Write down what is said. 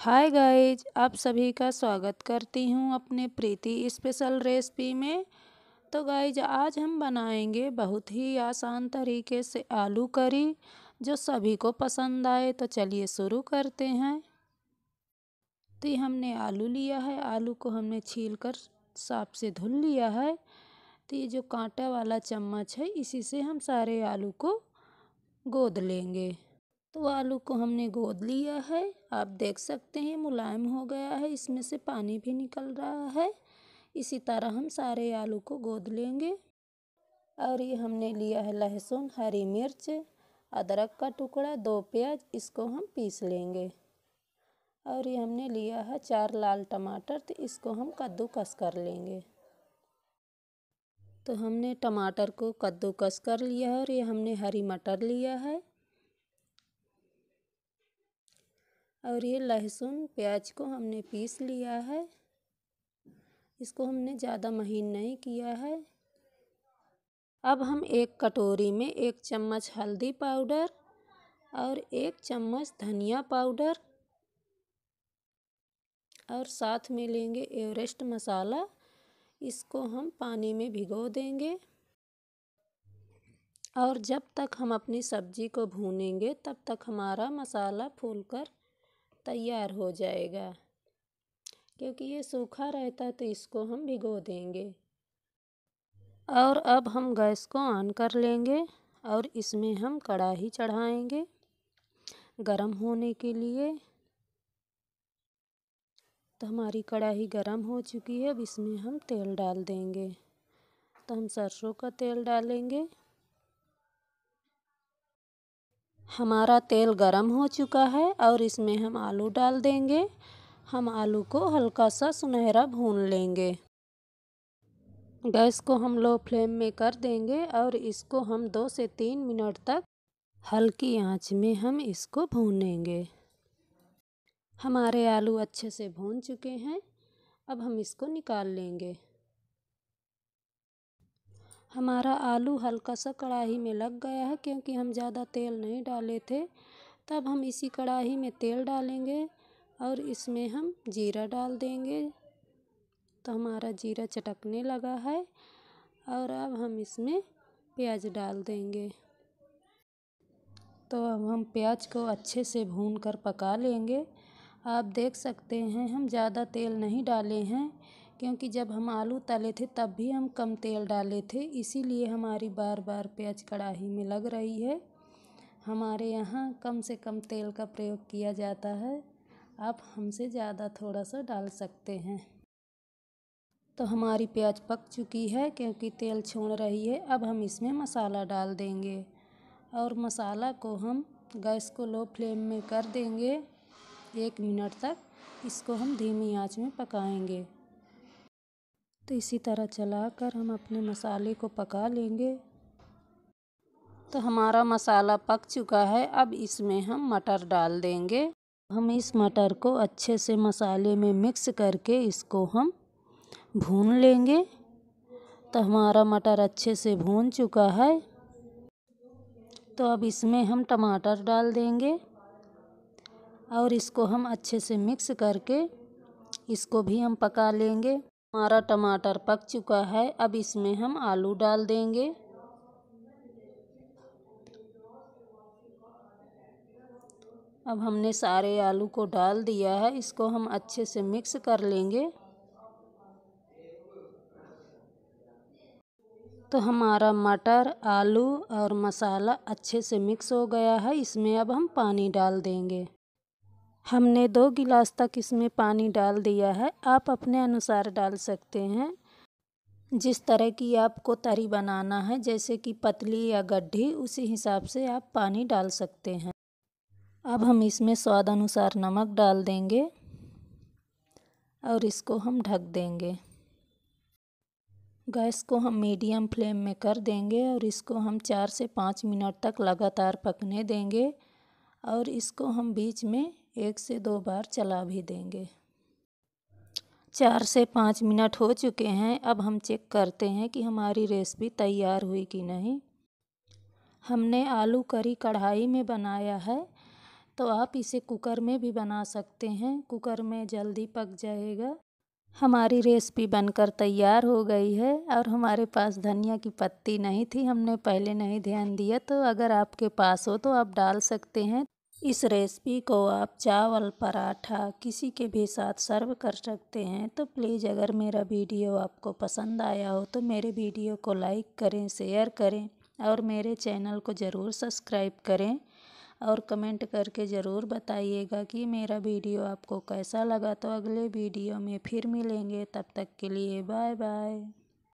hi guys आप सभी का स्वागत करती हूँ अपने प्रीति स्पेशल रेसिपी में तो गाइज आज हम बनाएंगे बहुत ही आसान तरीके से आलू करी जो सभी को पसंद आए तो चलिए शुरू करते हैं तो ये हमने आलू लिया है आलू को हमने छील कर साफ से धुल लिया है तो ये जो कांटा वाला चम्मच है इसी से हम सारे आलू को गोद लेंगे तो आलू को हमने गोद लिया है आप देख सकते हैं मुलायम हो गया है इसमें से पानी भी निकल रहा है इसी तरह हम सारे आलू को गोद लेंगे और ये हमने लिया है लहसुन हरी मिर्च अदरक का टुकड़ा दो प्याज इसको हम पीस लेंगे और ये हमने लिया है चार लाल टमाटर तो इसको हम कद्दूकस कर लेंगे तो हमने टमाटर को कद्दूकस कर लिया है और ये हमने हरी मटर लिया है और ये लहसुन प्याज को हमने पीस लिया है इसको हमने ज़्यादा महीन नहीं किया है अब हम एक कटोरी में एक चम्मच हल्दी पाउडर और एक चम्मच धनिया पाउडर और साथ में लेंगे एवरेस्ट मसाला इसको हम पानी में भिगो देंगे और जब तक हम अपनी सब्जी को भूनेंगे तब तक हमारा मसाला फूलकर तैयार हो जाएगा क्योंकि ये सूखा रहता तो इसको हम भिगो देंगे और अब हम गैस को ऑन कर लेंगे और इसमें हम कढ़ाई चढ़ाएंगे गरम होने के लिए तो हमारी कढ़ाई गरम हो चुकी है अब इसमें हम तेल डाल देंगे तो हम सरसों का तेल डालेंगे हमारा तेल गरम हो चुका है और इसमें हम आलू डाल देंगे हम आलू को हल्का सा सुनहरा भून लेंगे गैस को हम लो फ्लेम में कर देंगे और इसको हम दो से तीन मिनट तक हल्की आंच में हम इसको भूनेंगे हमारे आलू अच्छे से भून चुके हैं अब हम इसको निकाल लेंगे हमारा आलू हल्का सा कढ़ाई में लग गया है क्योंकि हम ज़्यादा तेल नहीं डाले थे तब हम इसी कढ़ाई में तेल डालेंगे और इसमें हम जीरा डाल देंगे तो हमारा जीरा चटकने लगा है और अब हम इसमें प्याज डाल देंगे तो अब हम प्याज को अच्छे से भून कर पका लेंगे आप देख सकते हैं हम ज़्यादा तेल नहीं डाले हैं क्योंकि जब हम आलू तले थे तब भी हम कम तेल डाले थे इसीलिए हमारी बार बार प्याज कढ़ाही में लग रही है हमारे यहाँ कम से कम तेल का प्रयोग किया जाता है आप हमसे ज़्यादा थोड़ा सा डाल सकते हैं तो हमारी प्याज पक चुकी है क्योंकि तेल छोड़ रही है अब हम इसमें मसाला डाल देंगे और मसाला को हम गैस को लो फ्लेम में कर देंगे एक मिनट तक इसको हम धीमी आंच में पकाएंगे तो इसी तरह चलाकर हम अपने मसाले को पका लेंगे तो हमारा मसाला पक चुका है अब इसमें हम मटर डाल देंगे हम इस मटर को अच्छे से मसाले में मिक्स करके इसको हम भून लेंगे तो हमारा मटर अच्छे से भून चुका है तो अब इसमें हम टमाटर डाल देंगे और इसको हम अच्छे से मिक्स करके इसको भी हम पका लेंगे हमारा टमाटर पक चुका है अब इसमें हम आलू डाल देंगे अब हमने सारे आलू को डाल दिया है इसको हम अच्छे से मिक्स कर लेंगे तो हमारा मटर आलू और मसाला अच्छे से मिक्स हो गया है इसमें अब हम पानी डाल देंगे हमने दो गिलास तक इसमें पानी डाल दिया है आप अपने अनुसार डाल सकते हैं जिस तरह की आपको तरी बनाना है जैसे कि पतली या गड्ढी उसी हिसाब से आप पानी डाल सकते हैं अब हम इसमें स्वाद अनुसार नमक डाल देंगे और इसको हम ढक देंगे गैस को हम मीडियम फ्लेम में कर देंगे और इसको हम चार से पाँच मिनट तक लगातार पकने देंगे और इसको हम बीच में एक से दो बार चला भी देंगे चार से पाँच मिनट हो चुके हैं अब हम चेक करते हैं कि हमारी रेसिपी तैयार हुई कि नहीं हमने आलू करी कढ़ाई में बनाया है तो आप इसे कुकर में भी बना सकते हैं कुकर में जल्दी पक जाएगा हमारी रेसिपी बनकर तैयार हो गई है और हमारे पास धनिया की पत्ती नहीं थी हमने पहले नहीं ध्यान दिया तो अगर आपके पास हो तो आप डाल सकते हैं इस रेसिपी को आप चावल पराठा किसी के भी साथ सर्व कर सकते हैं तो प्लीज़ अगर मेरा वीडियो आपको पसंद आया हो तो मेरे वीडियो को लाइक करें शेयर करें और मेरे चैनल को ज़रूर सब्सक्राइब करें और कमेंट करके ज़रूर बताइएगा कि मेरा वीडियो आपको कैसा लगा तो अगले वीडियो में फिर मिलेंगे तब तक के लिए बाय बाय